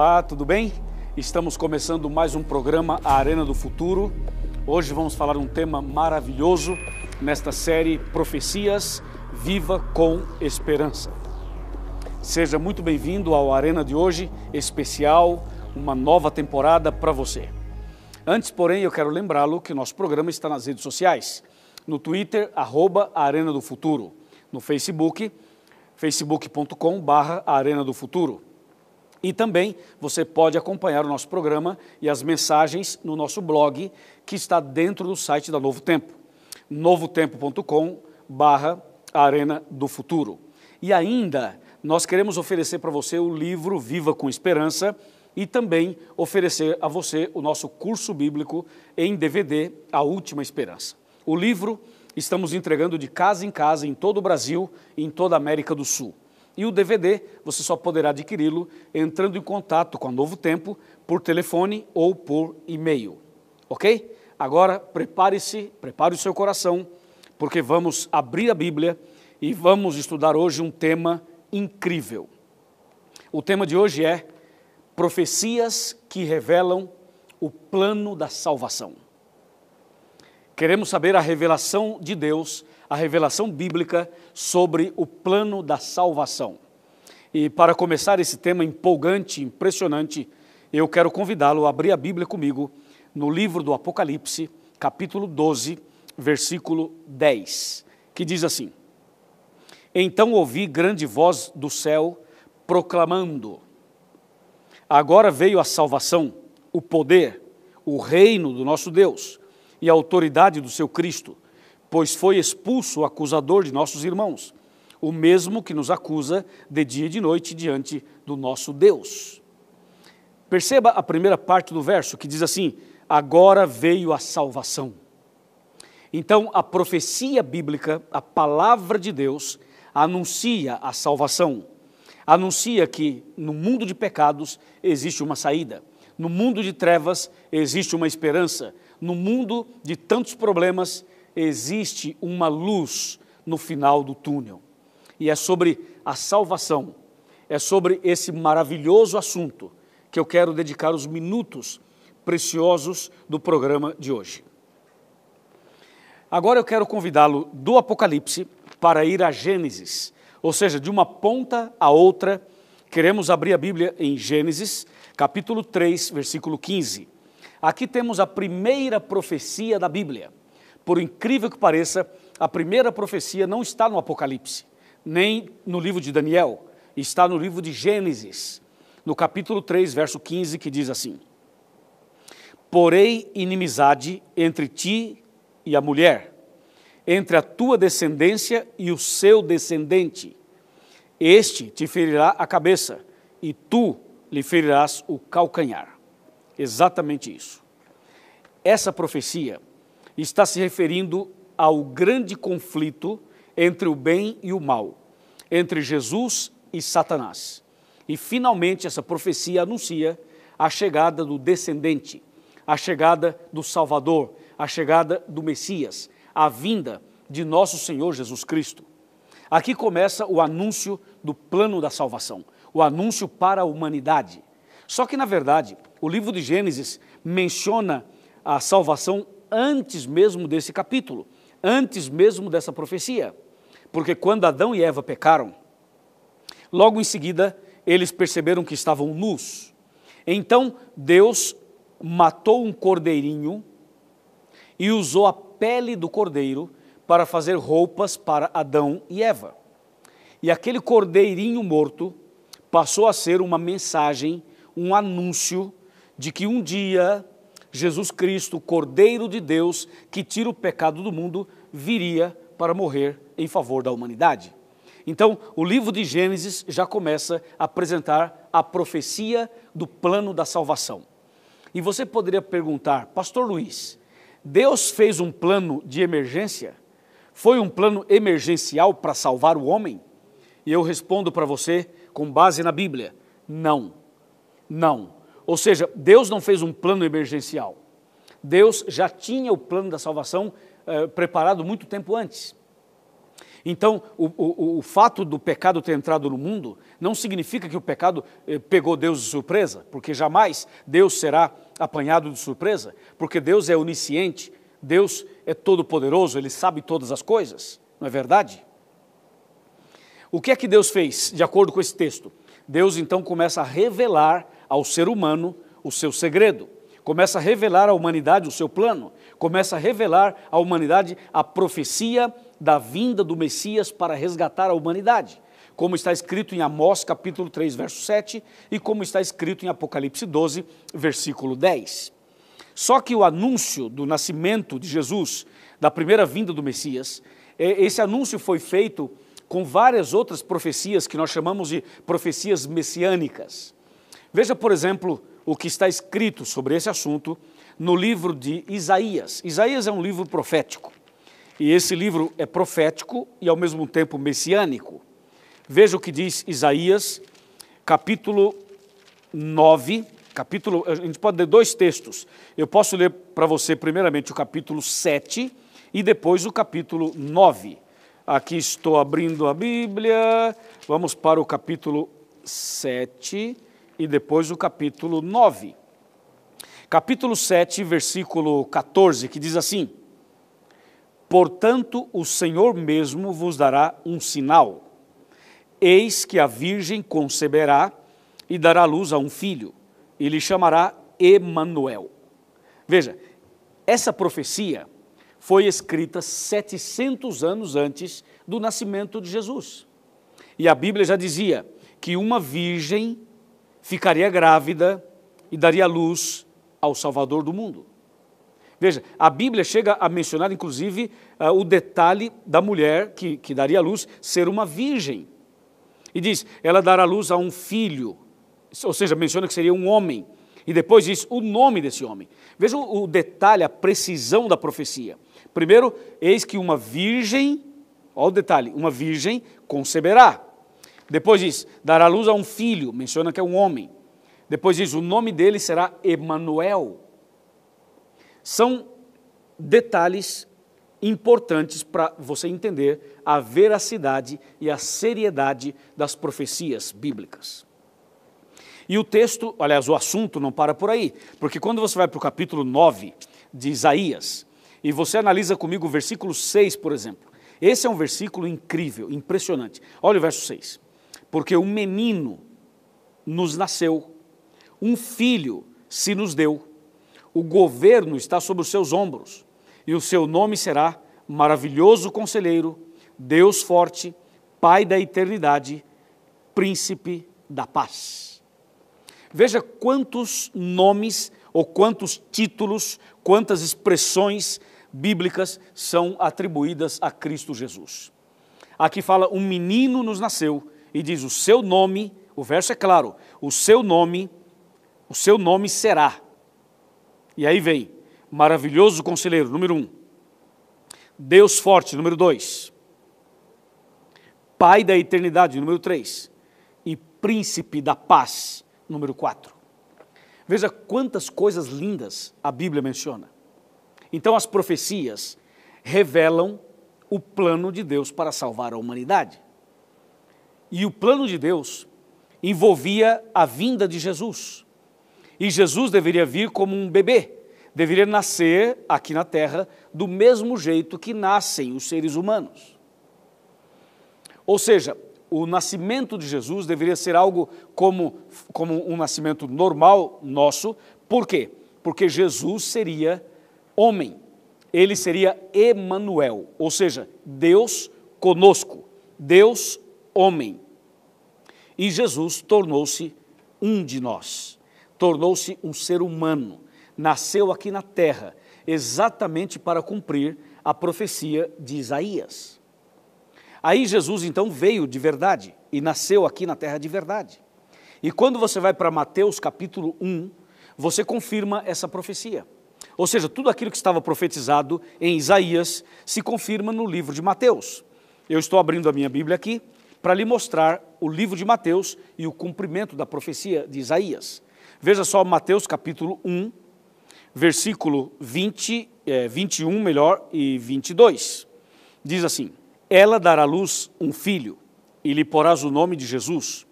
Olá, tudo bem? Estamos começando mais um programa A Arena do Futuro. Hoje vamos falar um tema maravilhoso nesta série Profecias Viva com Esperança. Seja muito bem-vindo ao Arena de hoje, especial, uma nova temporada para você. Antes, porém, eu quero lembrá-lo que nosso programa está nas redes sociais. No Twitter, arroba Arena do Futuro. No Facebook, facebook.com barra Arena do Futuro e também você pode acompanhar o nosso programa e as mensagens no nosso blog, que está dentro do site da Novo Tempo, novotempo.com barra Arena do Futuro. E ainda, nós queremos oferecer para você o livro Viva com Esperança e também oferecer a você o nosso curso bíblico em DVD, A Última Esperança. O livro estamos entregando de casa em casa em todo o Brasil e em toda a América do Sul. E o DVD você só poderá adquiri-lo entrando em contato com a Novo Tempo por telefone ou por e-mail. Ok? Agora prepare-se, prepare o seu coração, porque vamos abrir a Bíblia e vamos estudar hoje um tema incrível. O tema de hoje é Profecias que revelam o plano da salvação. Queremos saber a revelação de Deus a revelação bíblica sobre o plano da salvação. E para começar esse tema empolgante, impressionante, eu quero convidá-lo a abrir a Bíblia comigo no livro do Apocalipse, capítulo 12, versículo 10, que diz assim: Então ouvi grande voz do céu proclamando: Agora veio a salvação, o poder, o reino do nosso Deus e a autoridade do seu Cristo pois foi expulso o acusador de nossos irmãos, o mesmo que nos acusa de dia e de noite diante do nosso Deus. Perceba a primeira parte do verso que diz assim: Agora veio a salvação. Então, a profecia bíblica, a palavra de Deus, anuncia a salvação, anuncia que no mundo de pecados existe uma saída, no mundo de trevas existe uma esperança, no mundo de tantos problemas existe uma luz no final do túnel. E é sobre a salvação, é sobre esse maravilhoso assunto que eu quero dedicar os minutos preciosos do programa de hoje. Agora eu quero convidá-lo do Apocalipse para ir a Gênesis, ou seja, de uma ponta a outra. Queremos abrir a Bíblia em Gênesis, capítulo 3, versículo 15. Aqui temos a primeira profecia da Bíblia. Por incrível que pareça, a primeira profecia não está no Apocalipse, nem no livro de Daniel, está no livro de Gênesis, no capítulo 3, verso 15, que diz assim: Porei inimizade entre ti e a mulher, entre a tua descendência e o seu descendente. Este te ferirá a cabeça, e tu lhe ferirás o calcanhar. Exatamente isso. Essa profecia está se referindo ao grande conflito entre o bem e o mal, entre Jesus e Satanás. E finalmente essa profecia anuncia a chegada do descendente, a chegada do Salvador, a chegada do Messias, a vinda de nosso Senhor Jesus Cristo. Aqui começa o anúncio do plano da salvação, o anúncio para a humanidade. Só que, na verdade, o livro de Gênesis menciona a salvação antes mesmo desse capítulo, antes mesmo dessa profecia. Porque quando Adão e Eva pecaram, logo em seguida eles perceberam que estavam nus. Então Deus matou um cordeirinho e usou a pele do cordeiro para fazer roupas para Adão e Eva. E aquele cordeirinho morto passou a ser uma mensagem, um anúncio de que um dia Jesus Cristo, Cordeiro de Deus, que tira o pecado do mundo, viria para morrer em favor da humanidade. Então, o livro de Gênesis já começa a apresentar a profecia do plano da salvação. E você poderia perguntar, Pastor Luiz, Deus fez um plano de emergência? Foi um plano emergencial para salvar o homem? E eu respondo para você com base na Bíblia: não, não. Ou seja, Deus não fez um plano emergencial. Deus já tinha o plano da salvação eh, preparado muito tempo antes. Então, o, o, o, fato do pecado ter entrado no mundo não significa que o pecado eh, pegou Deus de surpresa, porque jamais Deus será apanhado de surpresa, porque Deus é onisciente, Deus é todo-poderoso, Ele sabe todas as coisas, não é verdade? O que é que Deus fez, de acordo com esse texto? Deus então começa a revelar ao ser humano o seu segredo, começa a revelar à humanidade o seu plano, começa a revelar à humanidade a profecia da vinda do Messias para resgatar a humanidade, como está escrito em Amós capítulo 3, verso 7 e como está escrito em Apocalipse 12, versículo 10. Só que o anúncio do nascimento de Jesus, da primeira vinda do Messias, é, esse anúncio foi feito com várias outras profecias que nós chamamos de profecias messiânicas. Veja, por exemplo, o que está escrito sobre esse assunto no livro de Isaías. Isaías é um livro profético. E esse livro é profético e ao mesmo tempo messiânico. Veja o que diz Isaías, capítulo 9, capítulo, a gente pode ler dois textos. Eu posso ler para você primeiramente o capítulo 7 e depois o capítulo 9. Aqui estou abrindo a Bíblia. Vamos para o capítulo 7 e depois o capítulo 9. Capítulo 7, versículo 14, que diz assim: Portanto, o Senhor mesmo vos dará um sinal. Eis que a virgem conceberá e dará luz a um filho, e lhe chamará Emanuel. Veja, essa profecia foi escrita 700 anos antes do nascimento de Jesus. E a Bíblia já dizia que uma virgem ficaria grávida e daria luz ao Salvador do mundo. Veja, a Bíblia chega a mencionar, inclusive, uh, o detalhe da mulher que, que daria luz ser uma virgem. E diz, ela dará luz a um filho, ou seja, menciona que seria um homem. E depois diz o nome desse homem. Veja o, o detalhe, a precisão da profecia. Primeiro, eis que uma virgem, olha o detalhe, uma virgem conceberá depois diz: dará luz a um filho, menciona que é um homem. Depois diz: o nome dele será Emanuel. São detalhes importantes para você entender a veracidade e a seriedade das profecias bíblicas. E o texto, aliás, o assunto não para por aí, porque quando você vai para o capítulo 9 de Isaías, e você analisa comigo o versículo 6, por exemplo, esse é um versículo incrível, impressionante. Olha o verso 6 porque um menino nos nasceu, um filho se nos deu. O governo está sobre os seus ombros, e o seu nome será Maravilhoso Conselheiro, Deus Forte, Pai da Eternidade, Príncipe da Paz. Veja quantos nomes ou quantos títulos, quantas expressões bíblicas são atribuídas a Cristo Jesus. Aqui fala: um menino nos nasceu, e diz: O seu nome, o verso é claro, o seu nome, o seu nome será. E aí vem, maravilhoso conselheiro, número um. Deus forte, número dois. Pai da eternidade, número três. E príncipe da paz, número quatro. Veja quantas coisas lindas a Bíblia menciona. Então as profecias revelam o plano de Deus para salvar a humanidade. E o plano de Deus envolvia a vinda de Jesus. E Jesus deveria vir como um bebê, deveria nascer aqui na terra do mesmo jeito que nascem os seres humanos. Ou seja, o nascimento de Jesus deveria ser algo como, como um nascimento normal nosso. Por quê? Porque Jesus seria homem. Ele seria Emanuel, ou seja, Deus conosco, Deus homem. E Jesus tornou-se um de nós, tornou-se um ser humano, nasceu aqui na terra, exatamente para cumprir a profecia de Isaías. Aí Jesus então veio de verdade e nasceu aqui na terra de verdade. E quando você vai para Mateus capítulo 1, você confirma essa profecia. Ou seja, tudo aquilo que estava profetizado em Isaías se confirma no livro de Mateus. Eu estou abrindo a minha Bíblia aqui, para lhe mostrar o livro de Mateus e o cumprimento da profecia de Isaías. Veja só Mateus capítulo 1, versículo 20, é, 21 melhor, e 22. Diz assim, Ela dará à luz um filho e lhe porás o nome de Jesus,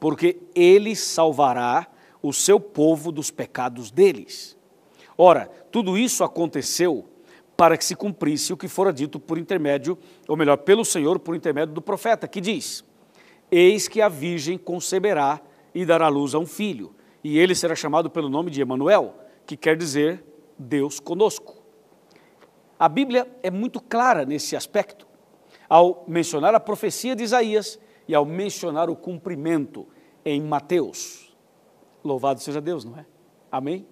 porque ele salvará o seu povo dos pecados deles. Ora, tudo isso aconteceu para que se cumprisse o que fora dito por intermédio, ou melhor, pelo Senhor, por intermédio do profeta, que diz: Eis que a virgem conceberá e dará luz a um filho, e ele será chamado pelo nome de Emanuel, que quer dizer Deus conosco. A Bíblia é muito clara nesse aspecto, ao mencionar a profecia de Isaías e ao mencionar o cumprimento em Mateus. Louvado seja Deus, não é? Amém?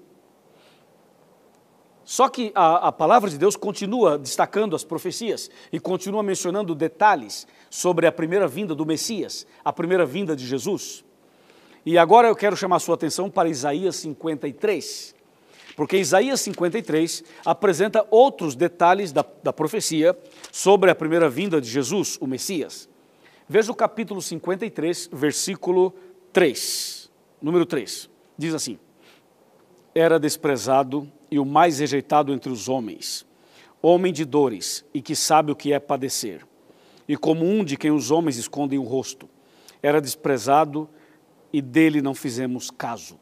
Só que a, a, palavra de Deus continua destacando as profecias e continua mencionando detalhes sobre a primeira vinda do Messias, a primeira vinda de Jesus. E agora eu quero chamar sua atenção para Isaías 53, porque Isaías 53 apresenta outros detalhes da, da profecia sobre a primeira vinda de Jesus, o Messias. Veja o capítulo 53, versículo 3, número 3. Diz assim: Era desprezado e o mais rejeitado entre os homens, homem de dores e que sabe o que é padecer, e como um de quem os homens escondem o rosto, era desprezado e dele não fizemos caso.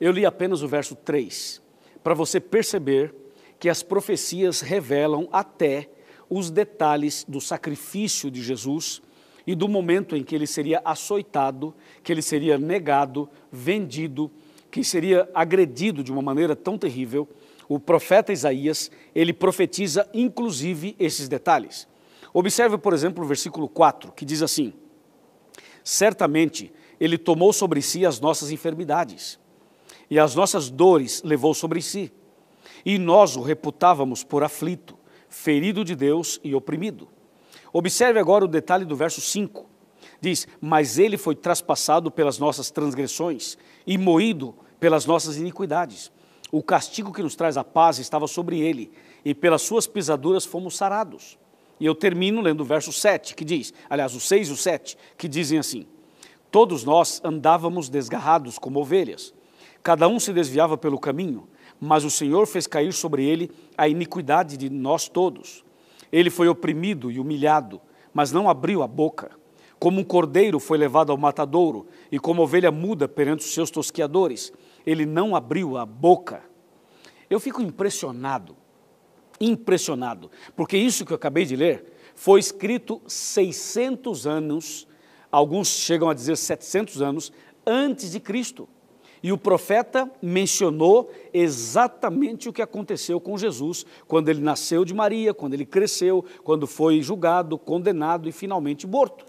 Eu li apenas o verso 3, para você perceber que as profecias revelam até os detalhes do sacrifício de Jesus e do momento em que ele seria açoitado, que ele seria negado, vendido que seria agredido de uma maneira tão terrível, o profeta Isaías, ele profetiza inclusive esses detalhes. Observe, por exemplo, o versículo 4, que diz assim: Certamente ele tomou sobre si as nossas enfermidades, e as nossas dores levou sobre si. E nós o reputávamos por aflito, ferido de Deus e oprimido. Observe agora o detalhe do verso 5. Diz: Mas ele foi traspassado pelas nossas transgressões e moído pelas nossas iniquidades. O castigo que nos traz a paz estava sobre ele, e pelas suas pisaduras fomos sarados. E eu termino lendo o verso 7, que diz, aliás, o 6 e o 7, que dizem assim: Todos nós andávamos desgarrados como ovelhas, cada um se desviava pelo caminho, mas o Senhor fez cair sobre ele a iniquidade de nós todos. Ele foi oprimido e humilhado, mas não abriu a boca. Como um cordeiro foi levado ao matadouro, e como ovelha muda perante os seus tosqueadores, ele não abriu a boca. Eu fico impressionado, impressionado, porque isso que eu acabei de ler foi escrito 600 anos, alguns chegam a dizer 700 anos, antes de Cristo. E o profeta mencionou exatamente o que aconteceu com Jesus quando ele nasceu de Maria, quando ele cresceu, quando foi julgado, condenado e finalmente morto.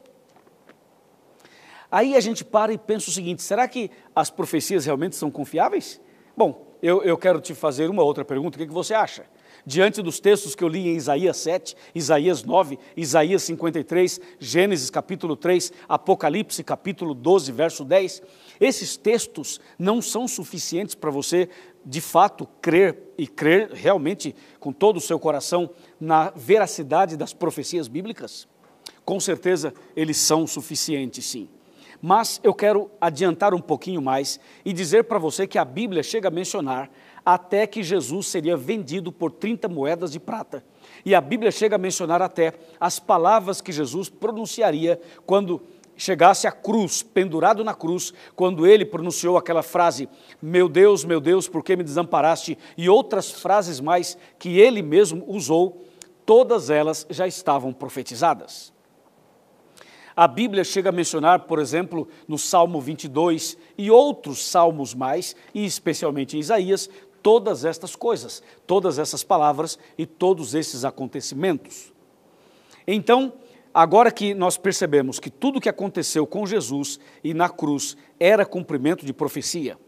Aí a gente para e pensa o seguinte: será que as profecias realmente são confiáveis? Bom, eu, eu quero te fazer uma outra pergunta: o que, que você acha? diante dos textos que eu li em Isaías 7, Isaías 9, Isaías 53, Gênesis capítulo 3, Apocalipse capítulo 12, verso 10. Esses textos não são suficientes para você, de fato, crer e crer realmente com todo o seu coração na veracidade das profecias bíblicas? Com certeza, eles são suficientes, sim. Mas eu quero adiantar um pouquinho mais e dizer para você que a Bíblia chega a mencionar até que Jesus seria vendido por 30 moedas de prata. E a Bíblia chega a mencionar até as palavras que Jesus pronunciaria quando chegasse à cruz, pendurado na cruz, quando ele pronunciou aquela frase: Meu Deus, meu Deus, por que me desamparaste? e outras frases mais que ele mesmo usou, todas elas já estavam profetizadas. A Bíblia chega a mencionar, por exemplo, no Salmo 22 e outros salmos mais, e especialmente em Isaías, todas estas coisas, todas essas palavras e todos esses acontecimentos. Então, agora que nós percebemos que tudo o que aconteceu com Jesus e na cruz era cumprimento de profecia,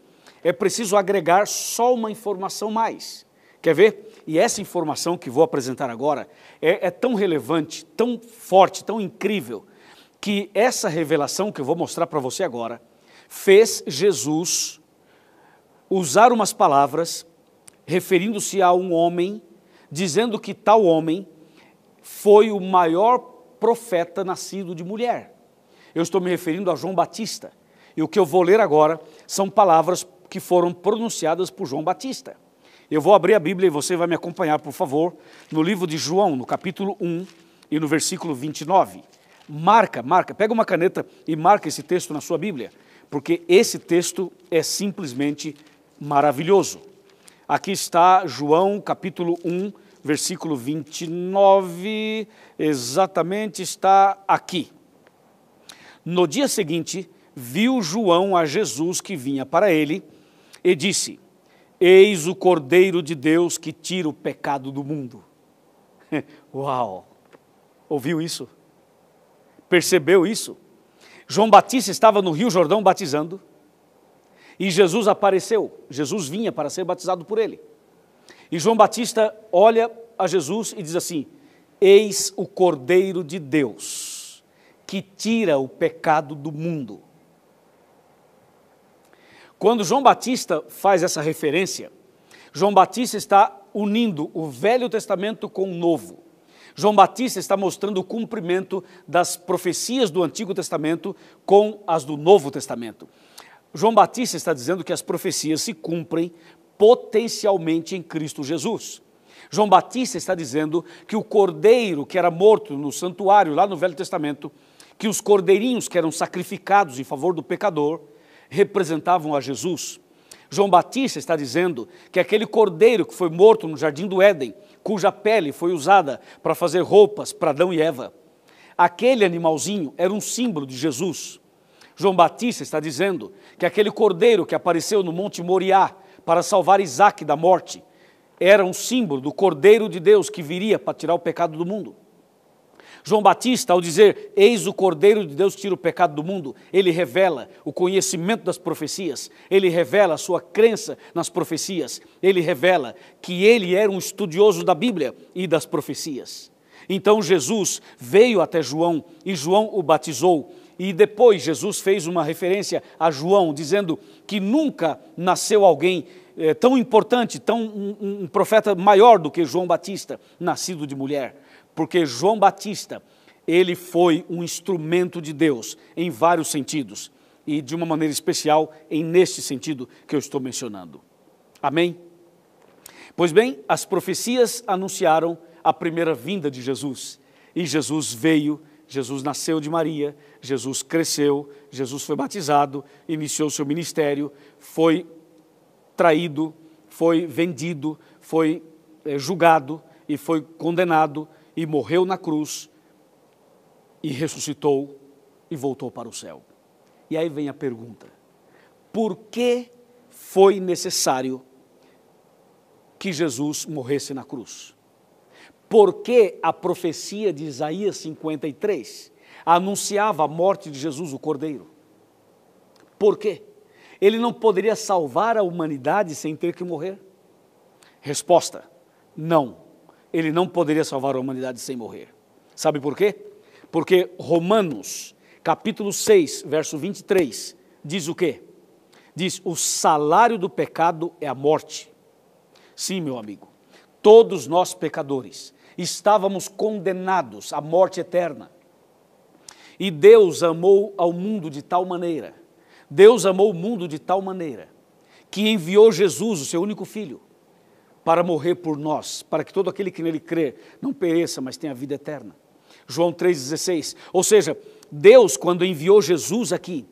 é preciso agregar só uma informação mais. Quer ver? E essa informação que vou apresentar agora é, é tão relevante, tão forte, tão incrível que essa revelação que eu vou mostrar para você agora fez Jesus usar umas palavras referindo-se a um homem, dizendo que tal homem foi o maior profeta nascido de mulher. Eu estou me referindo a João Batista. E o que eu vou ler agora são palavras que foram pronunciadas por João Batista. Eu vou abrir a Bíblia e você vai me acompanhar, por favor, no livro de João, no capítulo 1 e no versículo 29. Marca, marca, pega uma caneta e marca esse texto na sua Bíblia, porque esse texto é simplesmente maravilhoso. Aqui está João capítulo 1, versículo 29, exatamente está aqui. No dia seguinte, viu João a Jesus que vinha para ele e disse: Eis o Cordeiro de Deus que tira o pecado do mundo. Uau! Ouviu isso? percebeu isso. João Batista estava no Rio Jordão batizando e Jesus apareceu. Jesus vinha para ser batizado por ele. E João Batista olha a Jesus e diz assim: Eis o Cordeiro de Deus, que tira o pecado do mundo. Quando João Batista faz essa referência, João Batista está unindo o Velho Testamento com o Novo. João Batista está mostrando o cumprimento das profecias do Antigo Testamento com as do Novo Testamento. João Batista está dizendo que as profecias se cumprem potencialmente em Cristo Jesus. João Batista está dizendo que o cordeiro que era morto no santuário, lá no Velho Testamento, que os cordeirinhos que eram sacrificados em favor do pecador, representavam a Jesus. João Batista está dizendo que aquele cordeiro que foi morto no jardim do Éden cuja pele foi usada para fazer roupas para Adão e Eva. Aquele animalzinho era um símbolo de Jesus. João Batista está dizendo que aquele cordeiro que apareceu no Monte Moriá para salvar Isaac da morte era um símbolo do cordeiro de Deus que viria para tirar o pecado do mundo. João Batista, ao dizer: Eis o Cordeiro de Deus que tira o pecado do mundo, ele revela o conhecimento das profecias, ele revela a sua crença nas profecias, ele revela que ele era um estudioso da Bíblia e das profecias. Então Jesus veio até João e João o batizou. E depois Jesus fez uma referência a João, dizendo que nunca nasceu alguém é, tão importante, tão um, um profeta maior do que João Batista, nascido de mulher porque João Batista, ele foi um instrumento de Deus em vários sentidos e de uma maneira especial em neste sentido que eu estou mencionando. Amém? Pois bem, as profecias anunciaram a primeira vinda de Jesus. E Jesus veio, Jesus nasceu de Maria, Jesus cresceu, Jesus foi batizado, iniciou seu ministério, foi traído, foi vendido, foi é, julgado e foi condenado, e morreu na cruz e ressuscitou e voltou para o céu. E aí vem a pergunta: por que foi necessário que Jesus morresse na cruz? Por que a profecia de Isaías 53 anunciava a morte de Jesus, o Cordeiro? Por quê? Ele não poderia salvar a humanidade sem ter que morrer? Resposta: não ele não poderia salvar a humanidade sem morrer. Sabe por quê? Porque Romanos, capítulo 6, verso 23, diz o quê? Diz: "O salário do pecado é a morte". Sim, meu amigo. Todos nós pecadores estávamos condenados à morte eterna. E Deus amou ao mundo de tal maneira, Deus amou o mundo de tal maneira, que enviou Jesus, o seu único filho, para morrer por nós, para que todo aquele que nele crê não pereça, mas tenha vida eterna. João 3,16. Ou seja, Deus, quando enviou Jesus aqui,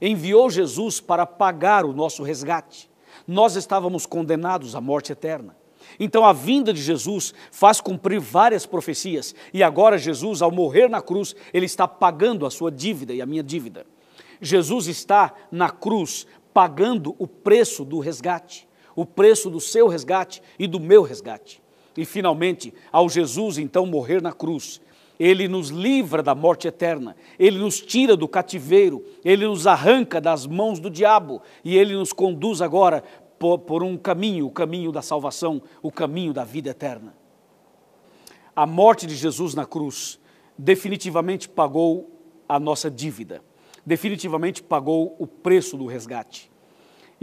enviou Jesus para pagar o nosso resgate. Nós estávamos condenados à morte eterna. Então a vinda de Jesus faz cumprir várias profecias, e agora Jesus, ao morrer na cruz, ele está pagando a sua dívida e a minha dívida. Jesus está na cruz pagando o preço do resgate o preço do seu resgate e do meu resgate. E finalmente, ao Jesus então morrer na cruz, ele nos livra da morte eterna, ele nos tira do cativeiro, ele nos arranca das mãos do diabo e ele nos conduz agora por, por, um caminho o caminho da salvação, o caminho da vida eterna. A morte de Jesus na cruz definitivamente pagou a nossa dívida, definitivamente pagou o preço do resgate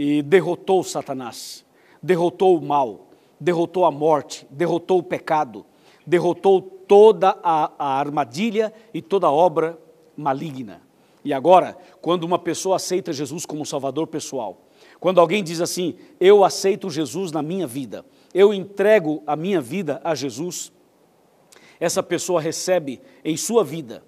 e derrotou Satanás, derrotou o mal, derrotou a morte, derrotou o pecado, derrotou toda a, a armadilha e toda a obra maligna. E agora, quando uma pessoa aceita Jesus como Salvador pessoal, quando alguém diz assim, eu aceito Jesus na minha vida, eu entrego a minha vida a Jesus, essa pessoa recebe em sua vida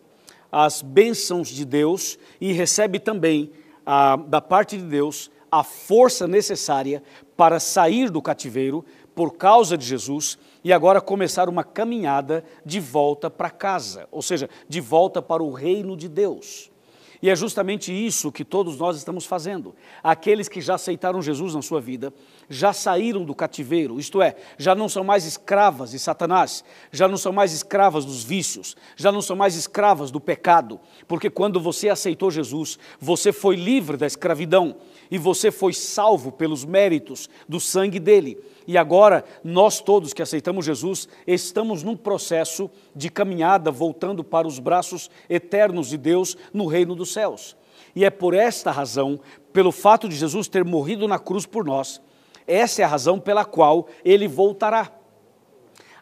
as bênçãos de Deus e recebe também a, ah, da parte de Deus a força necessária para sair do cativeiro por causa de Jesus e agora começar uma caminhada de volta para casa, ou seja, de volta para o reino de Deus. E é justamente isso que todos nós estamos fazendo. Aqueles que já aceitaram Jesus na sua vida, já saíram do cativeiro, isto é, já não são mais escravas de Satanás, já não são mais escravas dos vícios, já não são mais escravas do pecado, porque quando você aceitou Jesus, você foi livre da escravidão e você foi salvo pelos méritos do sangue dele e agora nós todos que aceitamos Jesus estamos num processo de caminhada voltando para os braços eternos de Deus no reino dos céus. E é por esta razão, pelo fato de Jesus ter morrido na cruz por nós, essa é a razão pela qual ele voltará.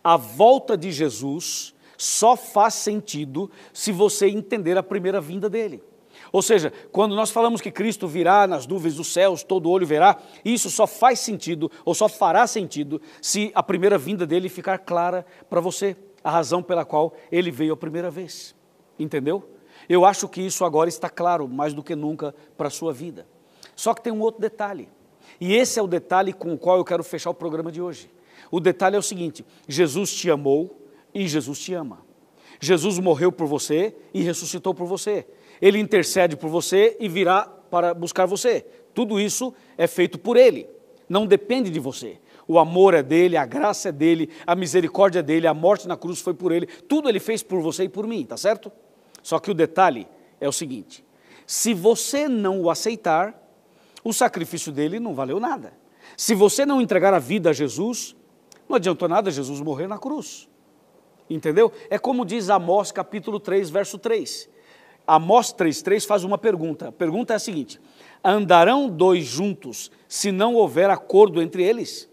A volta de Jesus só faz sentido se você entender a primeira vinda dele. Ou seja, quando nós falamos que Cristo virá nas nuvens dos céus, todo olho verá, isso só faz sentido, ou só fará sentido, se a primeira vinda dele ficar clara para você, a razão pela qual ele veio a primeira vez. Entendeu? Eu acho que isso agora está claro mais do que nunca para a sua vida. Só que tem um outro detalhe, e esse é o detalhe com o qual eu quero fechar o programa de hoje. O detalhe é o seguinte: Jesus te amou e Jesus te ama. Jesus morreu por você e ressuscitou por você ele intercede por você e virá para buscar você. Tudo isso é feito por ele, não depende de você. O amor é dele, a graça é dele, a misericórdia é dele, a morte na cruz foi por ele, tudo ele fez por você e por mim, tá certo? Só que o detalhe é o seguinte: se você não o aceitar, o sacrifício dele não valeu nada. Se você não entregar a vida a Jesus, não adiantou nada Jesus morrer na cruz. Entendeu? É como diz Amós capítulo 3, verso 3. Amós 3,3 faz uma pergunta. A pergunta é a seguinte: andarão dois juntos se não houver acordo entre eles?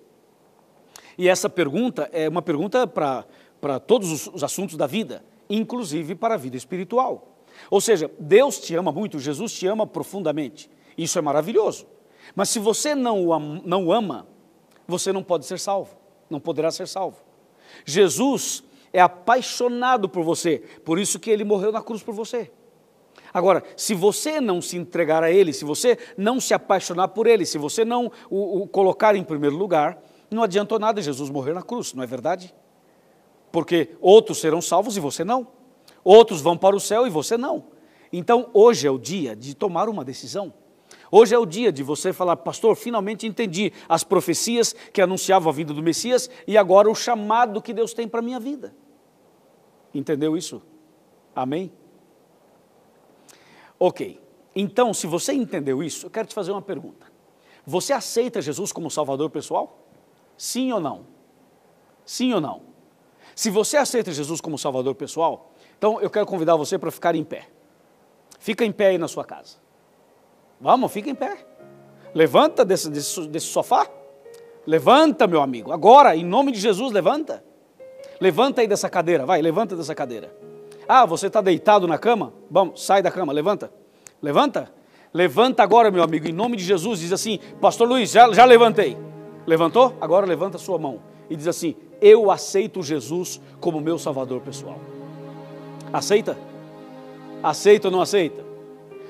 E essa pergunta é uma pergunta para todos os, os assuntos da vida, inclusive para a vida espiritual. Ou seja, Deus te ama muito, Jesus te ama profundamente. Isso é maravilhoso. Mas se você não o, não o ama, você não pode ser salvo, não poderá ser salvo. Jesus é apaixonado por você, por isso que ele morreu na cruz por você. Agora, se você não se entregar a Ele, se você não se apaixonar por Ele, se você não o, o colocar em primeiro lugar, não adiantou nada Jesus morrer na cruz, não é verdade? Porque outros serão salvos e você não. Outros vão para o céu e você não. Então, hoje é o dia de tomar uma decisão. Hoje é o dia de você falar, pastor, finalmente entendi as profecias que anunciavam a vinda do Messias e agora o chamado que Deus tem para a minha vida. Entendeu isso? Amém? Ok, então se você entendeu isso, eu quero te fazer uma pergunta. Você aceita Jesus como Salvador pessoal? Sim ou não? Sim ou não? Se você aceita Jesus como Salvador pessoal, então eu quero convidar você para ficar em pé. Fica em pé aí na sua casa. Vamos, fica em pé. Levanta desse, desse, desse sofá. Levanta, meu amigo. Agora, em nome de Jesus, levanta. Levanta aí dessa cadeira. Vai, levanta dessa cadeira. Ah, você está deitado na cama? Bom, sai da cama, levanta. Levanta. Levanta agora, meu amigo, em nome de Jesus. Diz assim: Pastor Luiz, já, já levantei. Levantou? Agora levanta a sua mão e diz assim: Eu aceito Jesus como meu salvador pessoal. Aceita? Aceita ou não aceita?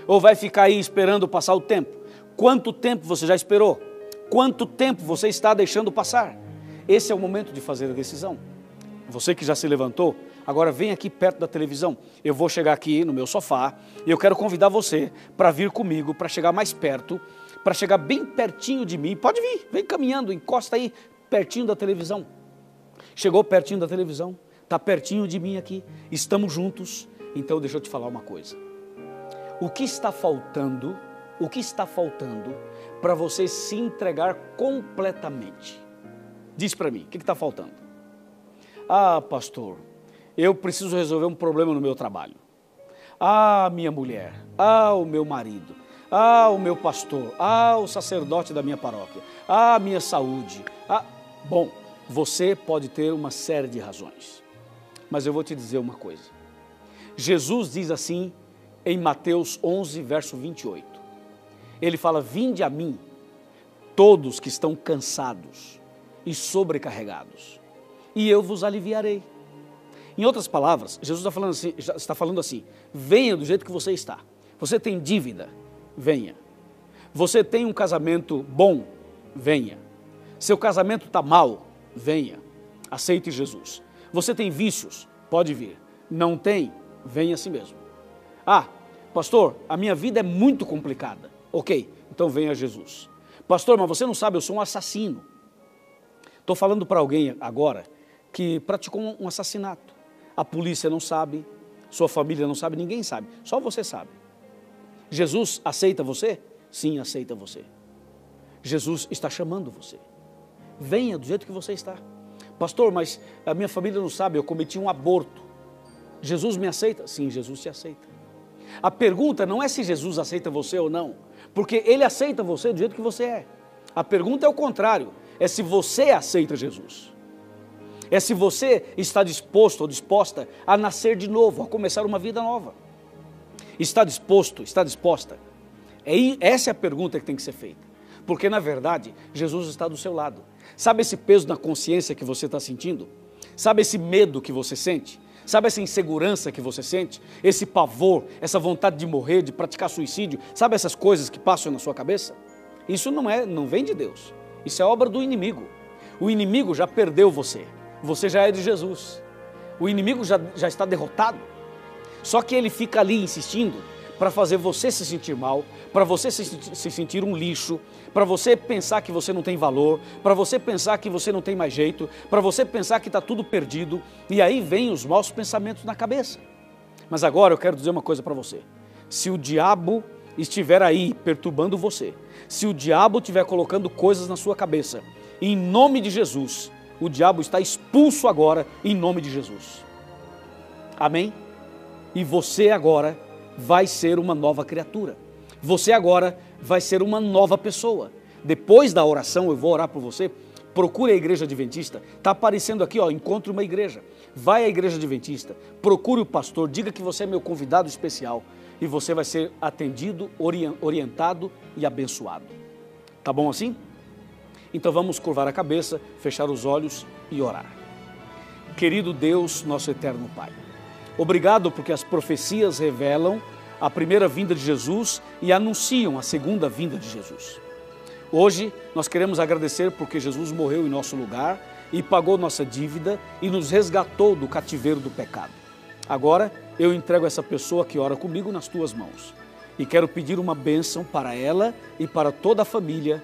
Ou vai ficar aí esperando passar o tempo? Quanto tempo você já esperou? Quanto tempo você está deixando passar? Esse é o momento de fazer a decisão você que já se levantou, agora vem aqui perto da televisão. Eu vou chegar aqui no meu sofá e eu quero convidar você para vir comigo, para chegar mais perto, para chegar bem pertinho de mim. Pode vir, vem caminhando, encosta aí pertinho da televisão. Chegou pertinho da televisão, está pertinho de mim aqui, estamos juntos. Então deixa eu te falar uma coisa. O que está faltando, o que está faltando para você se entregar completamente? Diz para mim, o que está faltando? Ah, pastor, eu preciso resolver um problema no meu trabalho. Ah, minha mulher. Ah, o meu marido. Ah, o meu pastor. Ah, o sacerdote da minha paróquia. Ah, minha saúde. Ah, bom, você pode ter uma série de razões. Mas eu vou te dizer uma coisa. Jesus diz assim em Mateus 11, verso 28. Ele fala: Vinde a mim, todos que estão cansados e sobrecarregados, e eu vos aliviarei. Em outras palavras, Jesus está falando assim, está falando assim venha do jeito que você está. Você tem dívida? Venha. Você tem um casamento bom? Venha. Seu casamento está mal? Venha. Aceite Jesus. Você tem vícios? Pode vir. Não tem? Venha a si mesmo. Ah, pastor, a minha vida é muito complicada. Ok, então venha Jesus. Pastor, mas você não sabe, eu sou um assassino. Estou falando para alguém agora que praticou um assassinato. A polícia não sabe, sua família não sabe, ninguém sabe, só você sabe. Jesus aceita você? Sim, aceita você. Jesus está chamando você. Venha do jeito que você está. Pastor, mas a minha família não sabe, eu cometi um aborto. Jesus me aceita? Sim, Jesus te aceita. A pergunta não é se Jesus aceita você ou não, porque ele aceita você do jeito que você é. A pergunta é o contrário, é se você aceita Jesus é se você está disposto ou disposta a nascer de novo, a começar uma vida nova. Está disposto, está disposta? É, essa é a pergunta que tem que ser feita. Porque, na verdade, Jesus está do seu lado. Sabe esse peso na consciência que você está sentindo? Sabe esse medo que você sente? Sabe essa insegurança que você sente? Esse pavor, essa vontade de morrer, de praticar suicídio? Sabe essas coisas que passam na sua cabeça? Isso não é, não vem de Deus. Isso é obra do inimigo. O inimigo já perdeu você. Você já é de Jesus. O inimigo já, já está derrotado. Só que ele fica ali insistindo para fazer você se sentir mal, para você se, se, sentir um lixo, para você pensar que você não tem valor, para você pensar que você não tem mais jeito, para você pensar que está tudo perdido. E aí vem os maus pensamentos na cabeça. Mas agora eu quero dizer uma coisa para você. Se o diabo estiver aí perturbando você, se o diabo estiver colocando coisas na sua cabeça, em nome de Jesus, o diabo está expulso agora em nome de Jesus. Amém? E você agora vai ser uma nova criatura. Você agora vai ser uma nova pessoa. Depois da oração, eu vou orar por você. Procure a igreja adventista. Está aparecendo aqui, ó, encontre uma igreja. Vai à igreja adventista, procure o pastor, diga que você é meu convidado especial e você vai ser atendido, orientado e abençoado. Tá bom assim? Então vamos curvar a cabeça, fechar os olhos e orar. Querido Deus, nosso eterno Pai, obrigado porque as profecias revelam a primeira vinda de Jesus e anunciam a segunda vinda de Jesus. Hoje nós queremos agradecer porque Jesus morreu em nosso lugar e pagou nossa dívida e nos resgatou do cativeiro do pecado. Agora eu entrego essa pessoa que ora comigo nas tuas mãos e quero pedir uma bênção para ela e para toda a família